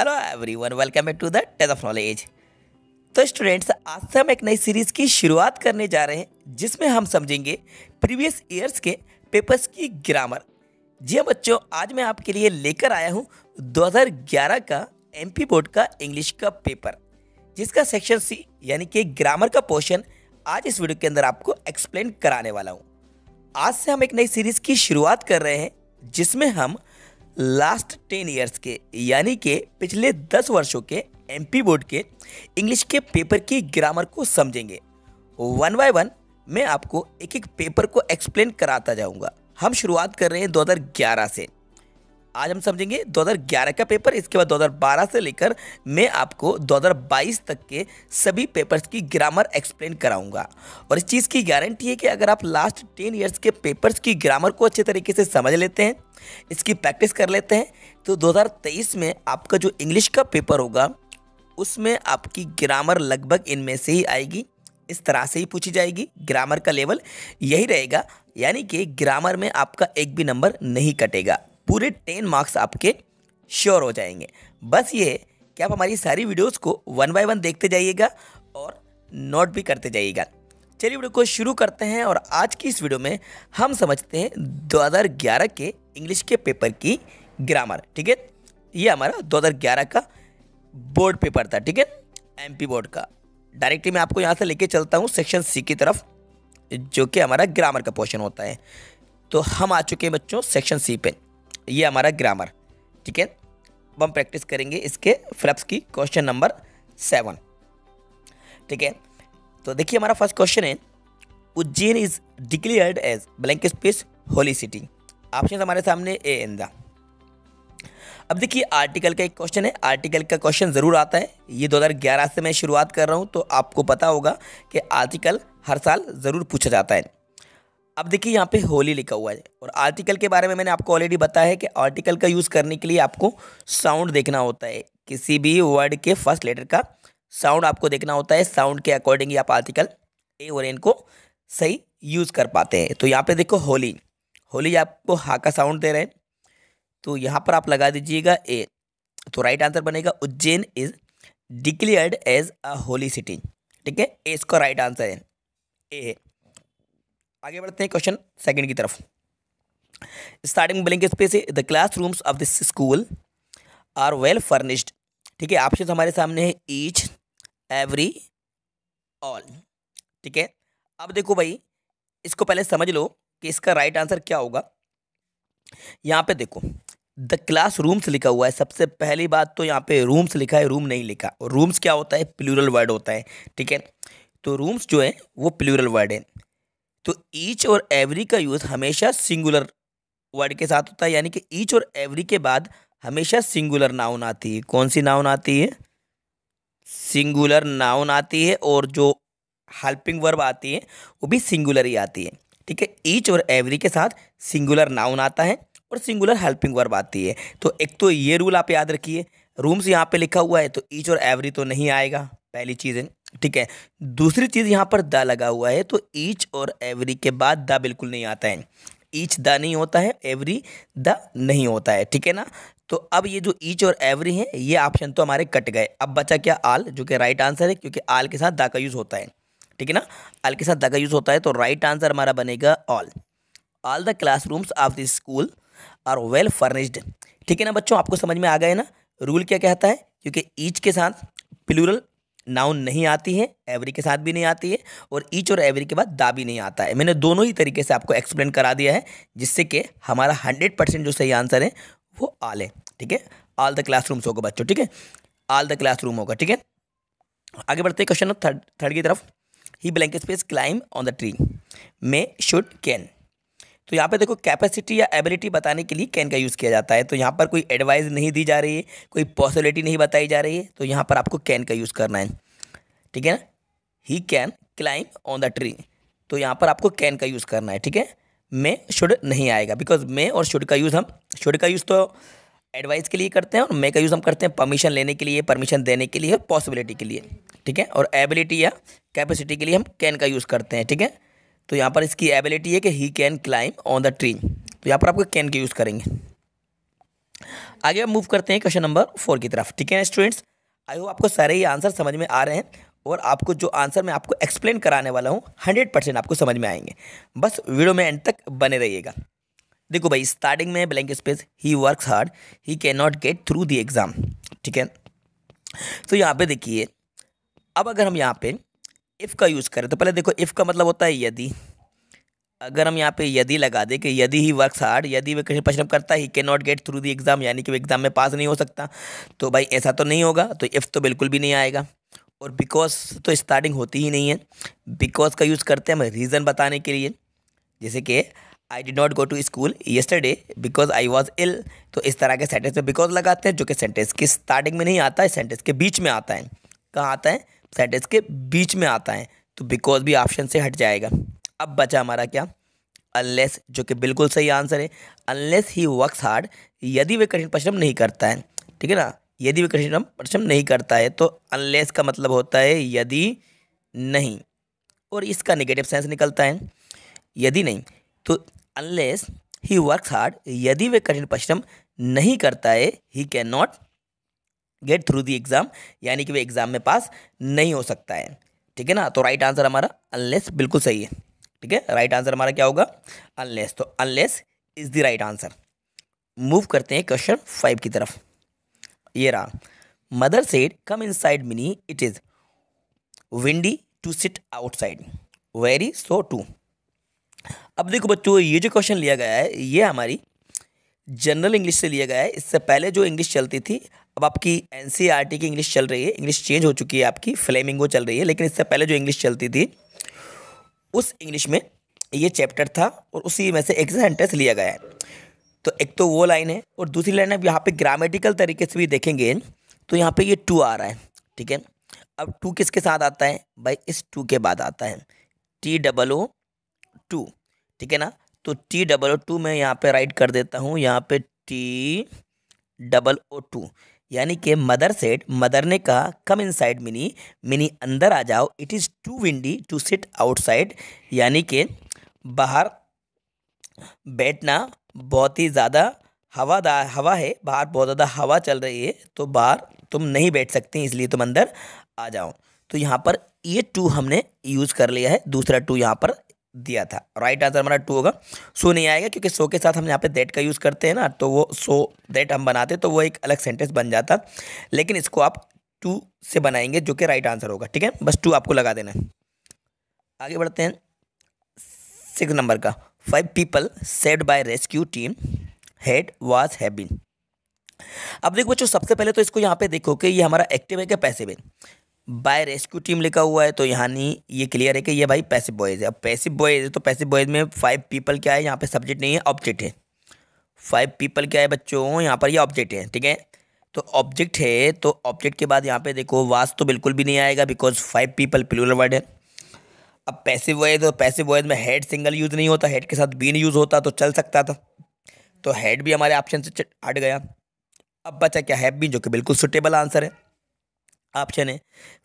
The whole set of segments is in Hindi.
hello everyone welcome back to the Tej of knowledge तो स्टूडेंट्स आज से हम एक नई सीरीज़ की शुरुआत करने जा रहे हैं जिसमें हम समझेंगे प्रीवियस ईयर्स के पेपर्स की ग्रामर जी हाँ बच्चों आज मैं आपके लिए लेकर आया हूँ 2011 का एमपी बोर्ड का इंग्लिश का पेपर जिसका सेक्शन सी यानी कि ग्रामर का पोर्शन आज इस वीडियो के अंदर आपको एक्सप्लेन कराने वाला हूँ आज से हम एक नई सीरीज़ की शुरुआत कर रहे हैं जिसमें हम लास्ट टेन ईयर्स के यानी कि पिछले दस वर्षों के एमपी बोर्ड के इंग्लिश के पेपर की ग्रामर को समझेंगे वन बाय वन मैं आपको एक एक पेपर को एक्सप्लेन कराता जाऊंगा हम शुरुआत कर रहे हैं 2011 से आज हम समझेंगे 2011 का पेपर इसके बाद 2012 से लेकर मैं आपको 2022 तक के सभी पेपर्स की ग्रामर एक्सप्लेन कराऊंगा और इस चीज़ की गारंटी है कि अगर आप लास्ट 10 इयर्स के पेपर्स की ग्रामर को अच्छे तरीके से समझ लेते हैं इसकी प्रैक्टिस कर लेते हैं तो 2023 में आपका जो इंग्लिश का पेपर होगा उसमें आपकी ग्रामर लगभग इनमें से ही आएगी इस तरह से ही पूछी जाएगी ग्रामर का लेवल यही रहेगा यानी कि ग्रामर में आपका एक भी नंबर नहीं कटेगा पूरे टेन मार्क्स आपके श्योर हो जाएंगे बस ये कि आप हमारी सारी वीडियोस को वन बाय वन देखते जाइएगा और नोट भी करते जाइएगा चलिए वीडियो को शुरू करते हैं और आज की इस वीडियो में हम समझते हैं 2011 के इंग्लिश के पेपर की ग्रामर ठीक है ये हमारा 2011 का बोर्ड पेपर था ठीक है एमपी बोर्ड का डायरेक्टली मैं आपको यहाँ से लेके चलता हूँ सेक्शन सी की तरफ जो कि हमारा ग्रामर का पोर्शन होता है तो हम आ चुके हैं बच्चों सेक्शन सी पे ये हमारा ग्रामर ठीक है अब हम प्रैक्टिस करेंगे इसके फ्लप्स की क्वेश्चन नंबर सेवन ठीक है तो देखिए हमारा फर्स्ट क्वेश्चन है Ujjain is declared as blank space holy city option हमारे सामने ए एन द अब देखिए आर्टिकल का एक क्वेश्चन है आर्टिकल का क्वेश्चन ज़रूर आता है ये 2011 से मैं शुरुआत कर रहा हूँ तो आपको पता होगा कि आर्टिकल हर साल ज़रूर पूछा जाता है अब देखिए यहाँ पे होली लिखा हुआ है और आर्टिकल के बारे में मैंने आपको ऑलरेडी बताया है कि आर्टिकल का यूज़ करने के लिए आपको साउंड देखना होता है किसी भी वर्ड के फर्स्ट लेटर का साउंड आपको देखना होता है साउंड के अकॉर्डिंग आप आर्टिकल ए और एन को सही यूज़ कर पाते हैं तो यहाँ पे देखो होली होली आपको हा का साउंड दे रहे हैं तो यहाँ पर आप लगा दीजिएगा ए तो राइट आंसर बनेगा Ujjain is declared as a holy city ठीक है ए इसका राइट आंसर है ए आगे बढ़ते हैं क्वेश्चन सेकंड की तरफ स्टार्टिंग ब्लैंक स्पेस है the classrooms of this school are well furnished ठीक है ऑप्शन हमारे सामने है ईच एवरी ऑल ठीक है अब देखो भाई इसको पहले समझ लो कि इसका राइट आंसर क्या होगा यहाँ पे देखो द क्लास रूम्स लिखा हुआ है सबसे पहली बात तो यहाँ पे रूम्स लिखा है रूम नहीं लिखा रूम्स क्या होता है प्लूरल वर्ड होता है ठीक है तो रूम्स जो है वो प्लूरल वर्ड है तो ईच और एवरी का यूज़ हमेशा सिंगुलर वर्ड के साथ होता है यानी कि ईच और एवरी के बाद हमेशा सिंगुलर नाउन आती है कौन सी नाउन आती है सिंगुलर नाउन आती है और जो हेल्पिंग वर्ब आती है वो भी सिंगुलर ही आती है ठीक है ईच और एवरी के साथ सिंगुलर नाउन आता है और सिंगुलर हेल्पिंग वर्ब आती है तो एक तो ये रूल आप याद रखिए रूम्स यहाँ पे लिखा हुआ है तो ईच और एवरी तो नहीं आएगा पहली चीज़ है ठीक है दूसरी चीज़ यहाँ पर द लगा हुआ है तो ईच और एवरी के बाद द बिल्कुल नहीं आता है ईच द नहीं होता है एवरी द नहीं होता है ठीक है ना तो अब ये जो ईच और एवरी है ये ऑप्शन तो हमारे कट गए अब बचा क्या आल जो कि राइट आंसर है क्योंकि आल के साथ दा का यूज़ होता है ठीक है ना आल के साथ दा का यूज़ होता है तो राइट आंसर हमारा बनेगा all all the rooms of the school are well furnished ठीक है ना बच्चों आपको समझ में आ गए ना रूल क्या कहता है क्योंकि ईच के साथ प्लूरल नाउन नहीं आती है एवरी के साथ भी नहीं आती है और ईच और एवरी के बाद दा भी नहीं आता है मैंने दोनों ही तरीके से आपको एक्सप्लेन करा दिया है जिससे कि हमारा हंड्रेड परसेंट जो सही आंसर है वो आल है ठीक है आल द क्लासरूम्स होगा बच्चों ठीक है आल द क्लासरूम होगा ठीक है आगे बढ़ते क्वेश्चन थर्ड थर्ड की तरफ ही blank space climb on the tree may should can तो यहाँ पे देखो कैपेसिटी या एबिलिटी बताने के लिए कैन का यूज़ किया जाता है तो यहाँ पर कोई एडवाइस नहीं दी जा रही है कोई पॉसिबिलिटी नहीं बताई जा रही है तो यहाँ पर आपको कैन का यूज़ करना है ठीक है ना he can climb on the tree तो यहाँ पर आपको कैन का यूज़ करना है ठीक है मे शुड नहीं आएगा बिकॉज मे और शुड का यूज़ हम शुड का यूज़ तो एडवाइस के लिए करते हैं और मे का यूज़ हम करते हैं परमिशन लेने के लिए परमिशन देने के लिए और पॉसिबिलिटी के लिए ठीक है और एबिलिटी या कैपेसिटी के लिए हम कैन का यूज़ करते हैं ठीक है तो यहाँ पर इसकी एबिलिटी है कि he can climb on the tree तो यहाँ पर आपको कैन के यूज़ करेंगे आगे हम मूव करते हैं क्वेश्चन नंबर फोर की तरफ ठीक है स्टूडेंट्स आई होप आपको सारे ही आंसर समझ में आ रहे हैं और आपको जो आंसर मैं आपको एक्सप्लेन कराने वाला हूँ हंड्रेड परसेंट आपको समझ में आएंगे बस वीडियो में एंड तक बने रहिएगा देखो भाई स्टार्टिंग में blank space he work hard he can not get through the exam ठीक है तो यहाँ पे देखिए अब अगर हम यहाँ पे इफ़ का यूज़ करें तो पहले देखो इफ़ का मतलब होता है यदि अगर हम यहाँ पे यदि लगा दें कि यदि ही वर्क हार्ड यदि वह कठिन परिश्रम करता he can not get through the exam यानी कि वो एग्ज़ाम में पास नहीं हो सकता तो भाई ऐसा तो नहीं होगा तो इफ़ तो बिल्कुल भी नहीं आएगा और बिकॉज तो स्टार्टिंग होती ही नहीं है बिकॉज का यूज़ करते हैं हम रीज़न बताने के लिए जैसे कि I did not go to school yesterday because I was ill तो इस तरह के सेंटेंस में बिकॉज लगाते हैं जो कि सेंटेंस की स्टार्टिंग में नहीं आता है सेंटेंस के बीच में आता है कहाँ आता है सेंटेंस के बीच में आता है तो बिकॉज भी ऑप्शन से हट जाएगा अब बचा हमारा क्या अनलेस जो कि बिल्कुल सही आंसर है अनलेस ही वर्क हार्ड यदि वे कठिन परिश्रम नहीं करता है ठीक है ना यदि वे कठिन परिश्रम नहीं करता है तो अनलेस का मतलब होता है यदि नहीं और इसका नेगेटिव सेंस निकलता है यदि नहीं तो अनलेस ही वर्क्स हार्ड यदि वे कठिन परिश्रम नहीं करता है he can not get through the exam यानी कि वे एग्ज़ाम में पास नहीं हो सकता है ठीक है ना तो राइट आंसर हमारा अनलेस बिल्कुल सही है ठीक है राइट आंसर हमारा क्या होगा अनलेस तो unless is the right answer move करते हैं क्वेश्चन फाइव की तरफ ये रहा mother said come inside Minnie it is windy to sit outside very so too अब देखो बच्चों ये जो क्वेश्चन लिया गया है ये हमारी जनरल इंग्लिश से लिया गया है इससे पहले जो इंग्लिश चलती थी अब आपकी एन e की इंग्लिश चल रही है इंग्लिश चेंज हो चुकी है आपकी फ्लेमिंगो चल रही है लेकिन इससे पहले जो इंग्लिश चलती थी उस इंग्लिश में ये चैप्टर था और उसी में से एक सेंटेंस लिया गया है तो एक तो वो लाइन है और दूसरी लाइन अब यहाँ पे ग्रामेटिकल तरीके से भी देखेंगे तो यहाँ पे ये टू आ रहा है ठीक है अब टू किसके साथ आता है भाई इस टू के बाद आता है टी डबल ओ टू ठीक है ना तो टी डबल ओ टू मैं यहाँ पे राइट कर देता हूँ यहाँ पे टी डबल ओ टू यानी कि मदर सेट मदर ने कहा कम इनसाइड मिनी मिनी अंदर आ जाओ it is too windy to sit outside यानी कि बाहर बैठना बहुत ही ज़्यादा हवादार हवा है बाहर बहुत ज़्यादा हवा चल रही है तो बाहर तुम नहीं बैठ सकते इसलिए तुम अंदर आ जाओ तो यहाँ पर ये टू हमने यूज़ कर लिया है दूसरा टू यहाँ पर दिया था राइट आंसर हमारा टू होगा सो नहीं आएगा क्योंकि सो के साथ हम यहाँ पे देट का यूज़ करते हैं ना तो वो सो देट हम बनाते तो वो एक अलग सेंटेंस बन जाता लेकिन इसको आप टू से बनाएंगे जो कि राइट आंसर होगा ठीक है बस टू आपको लगा देना है आगे बढ़ते हैं सिक्स नंबर का five people said by rescue team had was है अब देखो बच्चों सबसे पहले तो इसको यहाँ पे देखो कि ये हमारा एक्टिव है क्या पैसे है बाय रेस्क्यू टीम लिखा हुआ है तो यहाँ नहीं ये क्लियर है कि ये भाई पैसिव बॉयज़ है अब पैसिव बॉयज़ है तो पैसिव बॉयज़ में फाइव पीपल क्या है यहाँ पे सब्जेक्ट नहीं है ऑब्जेक्ट है फाइव पीपल क्या है बच्चों यहाँ पर ये ऑब्जेक्ट है ठीक है तो ऑब्जेक्ट है तो ऑब्जेक्ट के बाद यहाँ पे देखो वास तो बिल्कुल भी नहीं आएगा because five people plural word है अब पैसिव वॉयज और पैसिव वॉयज में हेड सिंगल यूज़ नहीं होता हेड के साथ बीन यूज़ होता तो चल सकता था तो हेड भी हमारे ऑप्शन से हट गया अब बचा क्या हैव बीन जो कि बिल्कुल सुटेबल आंसर है ऑप्शन है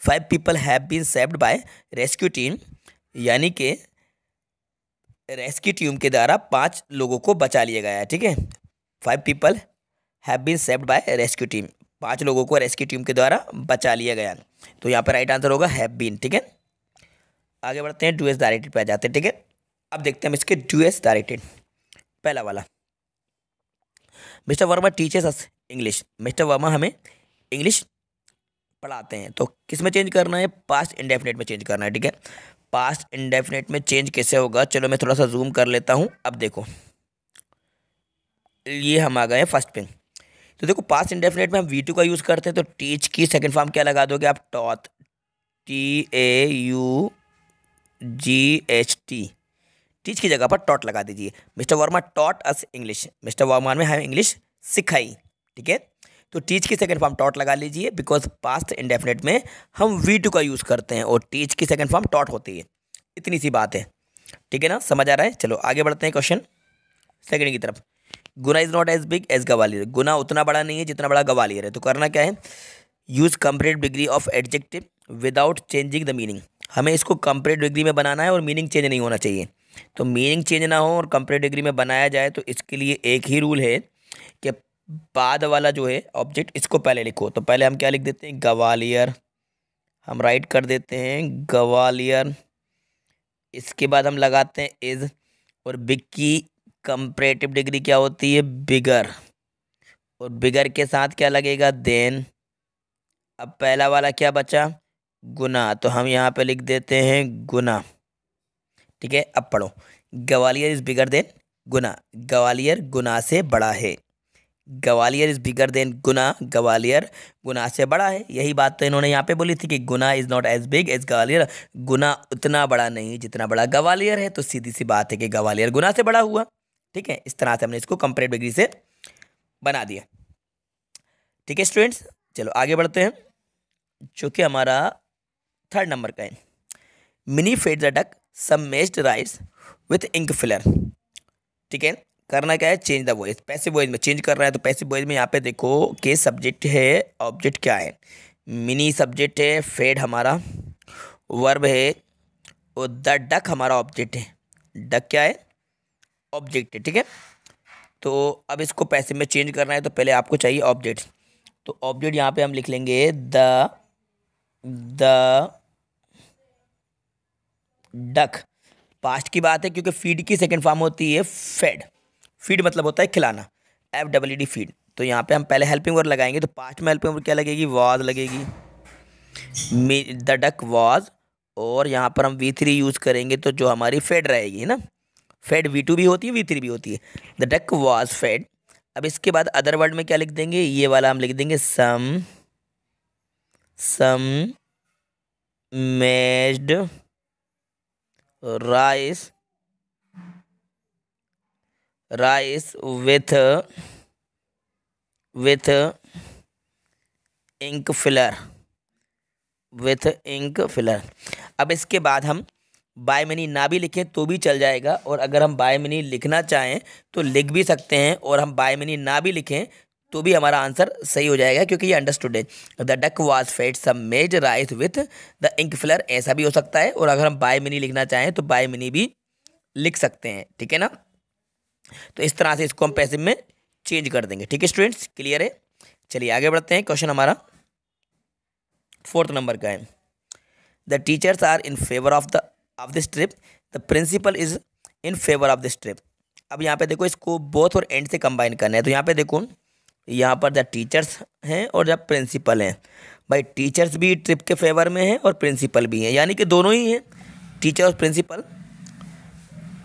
five people have been saved by rescue team यानी कि रेस्क्यू टीम के द्वारा पांच लोगों को बचा लिया गया है ठीक है five people have been saved by rescue team पांच लोगों को रेस्क्यू टीम के द्वारा बचा लिया गया तो यहाँ पर राइट आंसर होगा हैव बीन ठीक है आगे बढ़ते हैं डूएस डायरेक्टेड पर जाते हैं ठीक है अब देखते हैं इसके डूएस डायरेक्टेड पहला वाला Mister Verma teachers us English Mister Verma हमें इंग्लिश पढ़ाते हैं तो किस में चेंज करना है पास्ट इंडेफिनेट में चेंज करना है ठीक है पास्ट इंडेफिनेट में चेंज कैसे होगा चलो मैं थोड़ा सा जूम कर लेता हूँ अब देखो ये हम आ गए हैं फर्स्ट पे तो देखो पास्ट इंडेफिनेट में हम वी टू का यूज़ करते हैं तो टीच की सेकेंड फॉर्म क्या लगा दोगे आप taught T A U G H T teach की जगह पर टॉट लगा दीजिए Mister Verma taught us English Mister Verma में हमें इंग्लिश सिखाई ठीक है तो टीच की सेकंड फॉर्म टॉट लगा लीजिए बिकॉज पास्ट इंडेफिनेट में हम वी टू का यूज़ करते हैं और टीच की सेकंड फॉर्म टॉट होती है इतनी सी बात है ठीक है ना समझ आ रहा है चलो आगे बढ़ते हैं क्वेश्चन सेकंड की तरफ Guna is not as big as Gwalior Guna उतना बड़ा नहीं है जितना बड़ा गवालियर है तो करना क्या है use complete degree of adjective without changing the meaning हमें इसको कंप्लीट डिग्री में बनाना है और मीनिंग चेंज नहीं होना चाहिए तो मीनिंग चेंज ना हो और कंप्लीट डिग्री में बनाया जाए तो इसके लिए एक ही रूल है कि बाद वाला जो है ऑब्जेक्ट इसको पहले लिखो तो पहले हम क्या लिख देते हैं ग्वालियर हम राइट कर देते हैं ग्वालियर इसके बाद हम लगाते हैं इज और बिग की कंपरेटिव डिग्री क्या होती है बिगर और बिगर के साथ क्या लगेगा देन अब पहला वाला क्या बचा गुना तो हम यहाँ पे लिख देते हैं गुना ठीक है अब पढ़ो Gwalior is bigger than Guna Gwalior Guna से बड़ा है Gwalior is bigger than Guna Gwalior Guna से बड़ा है यही बात तो इन्होंने यहाँ पे बोली थी कि Guna is not as big as Gwalior Guna उतना बड़ा नहीं जितना बड़ा ग्वालियर है तो सीधी सी बात है कि ग्वालियर गुना से बड़ा हुआ ठीक है इस तरह से हमने इसको कंपेयर डिग्री से बना दिया ठीक है स्टूडेंट्स चलो आगे बढ़ते हैं जो कि हमारा थर्ड नंबर का है Minnie fed the duck some mashed rice with ink filler ठीक है करना क्या है change the voice passive voice में चेंज कर रहा है तो पैसे वॉइस में यहाँ पे देखो के सब्जेक्ट है ऑब्जेक्ट क्या है मिनी सब्जेक्ट है फेड हमारा वर्ब है और द डक हमारा ऑब्जेक्ट है डक क्या है ऑब्जेक्ट है ठीक है तो अब इसको पैसे में चेंज करना है तो पहले आपको चाहिए ऑब्जेक्ट तो ऑब्जेक्ट यहाँ पे हम लिख लेंगे द द डक पास्ट की बात है क्योंकि फीड की सेकंड फॉर्म होती है फेड फीड मतलब होता है खिलाना एफ डब्ल्यू डी फीड तो यहाँ पे हम पहले हेल्पिंग वर्ड लगाएंगे तो पास्ट में हेल्पिंग वर्ड क्या लगेगी वाज लगेगी द डक वाज और यहाँ पर हम वी थ्री यूज़ करेंगे तो जो हमारी फेड रहेगी है ना फेड वी टू भी होती है वी थ्री भी होती है द डक वाज फेड अब इसके बाद अदर वर्ड में क्या लिख देंगे ये वाला हम लिख देंगे some some mashed rice rice with with ink filler with ink filler अब इसके बाद हम बाय मनी ना भी लिखें तो भी चल जाएगा और अगर हम बाय मनी लिखना चाहें तो लिख भी सकते हैं और हम बाय मनी ना भी लिखें तो भी हमारा आंसर सही हो जाएगा क्योंकि ये अंडरस्टूड है the duck was fed some mashed rice with the ink filler ऐसा भी हो सकता है और अगर हम बाय मनी लिखना चाहें तो बाय मनी भी लिख सकते हैं ठीक है ना तो इस तरह से इसको हम पैसिव में चेंज कर देंगे ठीक है स्टूडेंट्स क्लियर है चलिए आगे बढ़ते हैं क्वेश्चन हमारा फोर्थ नंबर का है the teachers are in favour of the of this trip the principal is in favour of this trip अब यहाँ पे देखो इसको बोथ और एंड से कंबाइन करना है तो यहाँ पे देखो यहाँ पर द टीचर्स हैं और जब प्रिंसिपल हैं भाई टीचर्स भी ट्रिप के फेवर में हैं और प्रिंसिपल भी हैं यानी कि दोनों ही हैं टीचर और प्रिंसिपल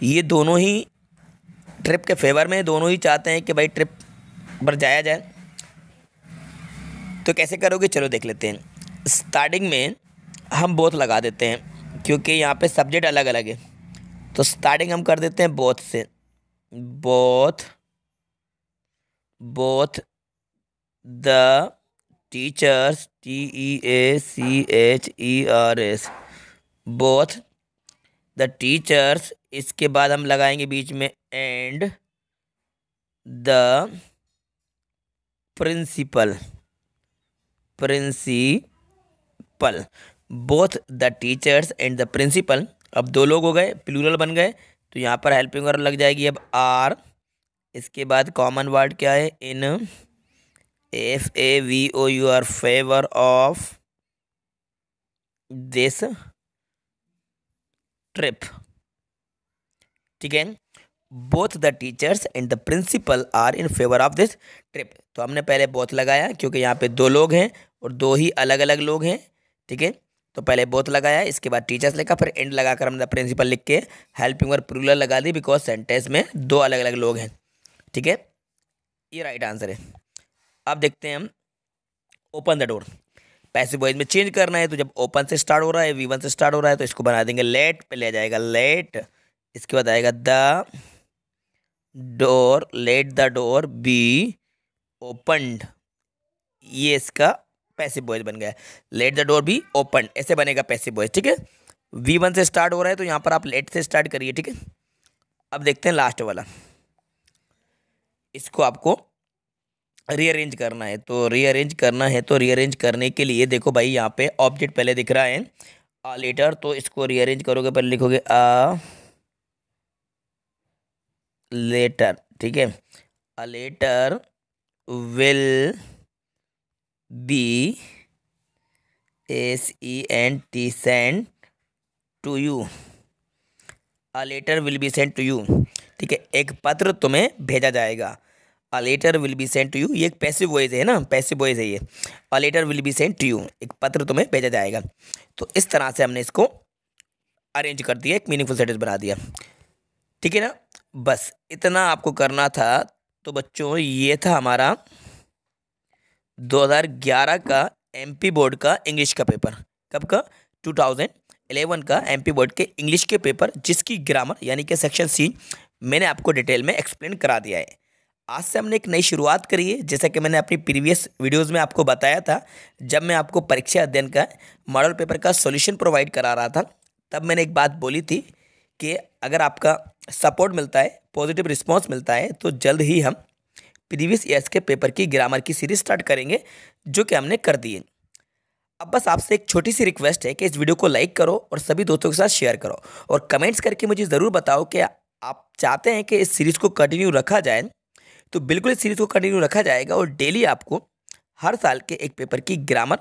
ये दोनों ही ट्रिप के फेवर में दोनों ही चाहते हैं कि भाई ट्रिप पर जाया जाए तो कैसे करोगे चलो देख लेते हैं स्टार्टिंग में हम बोथ लगा देते हैं क्योंकि यहाँ पे सब्जेक्ट अलग अलग है तो स्टार्टिंग हम कर देते हैं बोथ से both both the teachers T E A C H E R S both the teachers इसके बाद हम लगाएंगे बीच में and the principal principal both the teachers and the principal अब दो लोग हो गए प्लूरल बन गए तो यहाँ पर हेल्पिंग वर्ब लग जाएगी अब आर इसके बाद कॉमन वर्ड क्या है in F A V O U R favour of this trip ठीक है both the teachers and the principal are in favour of this trip तो हमने पहले बोथ लगाया क्योंकि यहाँ पे दो लोग हैं और दो ही अलग अलग लोग हैं ठीक है तो पहले बोथ लगाया इसके बाद टीचर्स लिखा फिर एंड लगाकर हमने प्रिंसिपल लिख के हेल्पिंग और प्रूलर लगा दी बिकॉज सेंटेंस में दो अलग अलग लोग हैं ठीक है ये राइट आंसर है अब देखते हैं हम open the door passive voice में चेंज करना है तो जब ओपन से स्टार्ट हो रहा है वी वन से स्टार्ट हो रहा है तो इसको बना देंगे लेट पे ले जाएगा लेट इसके बाद आएगा the door let the door be opened ये इसका पैसिव वॉइस बन गया let the door be open ऐसे बनेगा पैसिव वॉइस ठीक है वी वन से स्टार्ट हो रहा है तो यहाँ पर आप लेट से स्टार्ट करिए ठीक है अब देखते हैं लास्ट वाला इसको आपको रीअरेंज करना है तो रीअरेंज करना है तो रीअरेंज करने के लिए देखो भाई यहाँ पे ऑब्जेक्ट पहले दिख रहा है आ लेटर तो इसको रीअरेंज करोगे पहले लिखोगे आ लेटर ठीक है a letter will be S E N T send to you a letter will be send to you ठीक है एक पत्र तुम्हें भेजा जाएगा a letter will be sent to you ये एक पैसिव वॉइस है ना पैसिव वॉइस है ये a letter will be sent to you एक पत्र तुम्हें भेजा जाएगा तो इस तरह से हमने इसको अरेंज कर दिया एक मीनिंगफुल सेंटेंस बना दिया ठीक है ना बस इतना आपको करना था तो बच्चों ये था हमारा 2011 का एमपी बोर्ड का इंग्लिश का पेपर कब का 2011 का एमपी बोर्ड के इंग्लिश के पेपर जिसकी ग्रामर यानी कि सेक्शन सी मैंने आपको डिटेल में एक्सप्लेन करा दिया है आज से हमने एक नई शुरुआत करी है जैसा कि मैंने अपनी प्रीवियस वीडियोस में आपको बताया था जब मैं आपको परीक्षा अध्ययन का मॉडल पेपर का सॉल्यूशन प्रोवाइड करा रहा था तब मैंने एक बात बोली थी कि अगर आपका सपोर्ट मिलता है पॉजिटिव रिस्पॉन्स मिलता है तो जल्द ही हम प्रीवियस ईयर्स के पेपर की ग्रामर की सीरीज स्टार्ट करेंगे जो कि हमने कर दिए अब बस आपसे एक छोटी सी रिक्वेस्ट है कि इस वीडियो को लाइक करो और सभी दोस्तों के साथ शेयर करो और कमेंट्स करके मुझे ज़रूर बताओ कि आप चाहते हैं कि इस सीरीज़ को कंटिन्यू रखा जाए तो बिल्कुल इस सीरीज़ को कंटिन्यू रखा जाएगा और डेली आपको हर साल के एक पेपर की ग्रामर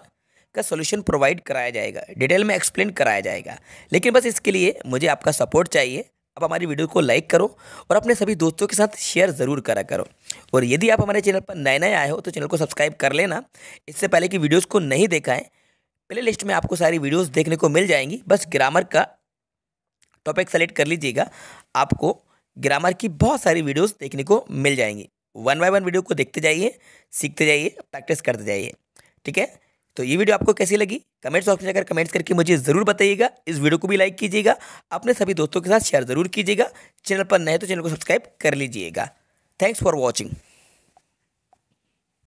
का सोल्यूशन प्रोवाइड कराया जाएगा डिटेल में एक्सप्लेन कराया जाएगा लेकिन बस इसके लिए मुझे आपका सपोर्ट चाहिए आप हमारी वीडियो को लाइक करो और अपने सभी दोस्तों के साथ शेयर ज़रूर करा करो और यदि आप हमारे चैनल पर नए नए आए हो तो चैनल को सब्सक्राइब कर लेना इससे पहले कि वीडियोज़ को नहीं देखा है प्ले लिस्ट में आपको सारी वीडियोज़ देखने को मिल जाएंगी बस ग्रामर का टॉपिक सेलेक्ट कर लीजिएगा आपको ग्रामर की बहुत सारी वीडियोज़ देखने को मिल जाएंगी वन बाय वन वीडियो को देखते जाइए सीखते जाइए प्रैक्टिस करते जाइए ठीक है तो ये वीडियो आपको कैसी लगी कमेंट्स बॉक्स में जाकर कमेंट्स करके मुझे ज़रूर बताइएगा इस वीडियो को भी लाइक कीजिएगा अपने सभी दोस्तों के साथ शेयर ज़रूर कीजिएगा चैनल पर नए तो चैनल को सब्सक्राइब कर लीजिएगा थैंक्स फॉर वॉचिंग